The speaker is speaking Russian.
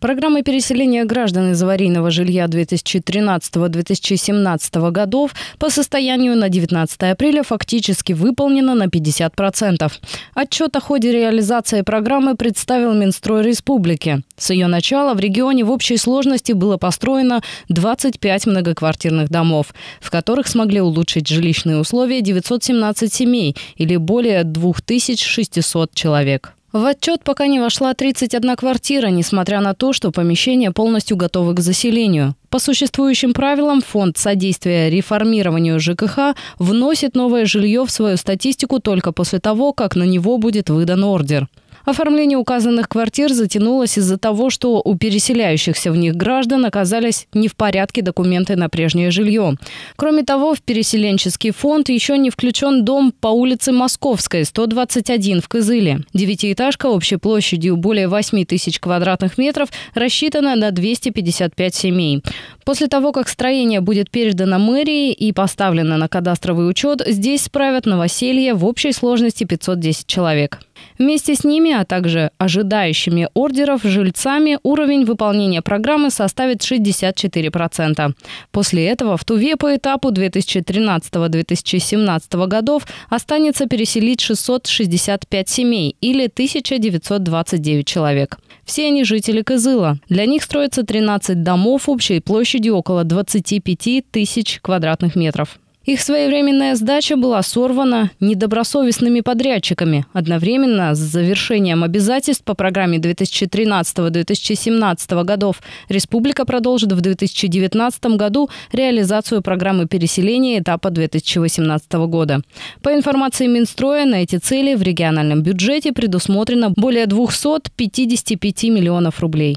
Программа переселения граждан из аварийного жилья 2013-2017 годов по состоянию на 19 апреля фактически выполнена на 50%. Отчет о ходе реализации программы представил Минстрой Республики. С ее начала в регионе в общей сложности было построено 25 многоквартирных домов, в которых смогли улучшить жилищные условия 917 семей или более 2600 человек. В отчет пока не вошла 31 квартира, несмотря на то, что помещения полностью готовы к заселению. По существующим правилам Фонд содействия реформированию ЖКХ вносит новое жилье в свою статистику только после того, как на него будет выдан ордер. Оформление указанных квартир затянулось из-за того, что у переселяющихся в них граждан оказались не в порядке документы на прежнее жилье. Кроме того, в переселенческий фонд еще не включен дом по улице Московской, 121 в Кызыле. Девятиэтажка общей площадью более 8 тысяч квадратных метров рассчитана на 255 семей. После того, как строение будет передано мэрии и поставлено на кадастровый учет, здесь справят новоселье в общей сложности 510 человек. Вместе с ними, а также ожидающими ордеров жильцами уровень выполнения программы составит 64%. После этого в Туве по этапу 2013-2017 годов останется переселить 665 семей или 1929 человек. Все они жители Кызыла. Для них строится 13 домов общей площадью около 25 тысяч квадратных метров. Их своевременная сдача была сорвана недобросовестными подрядчиками. Одновременно с завершением обязательств по программе 2013-2017 годов республика продолжит в 2019 году реализацию программы переселения этапа 2018 года. По информации Минстроя, на эти цели в региональном бюджете предусмотрено более 255 миллионов рублей.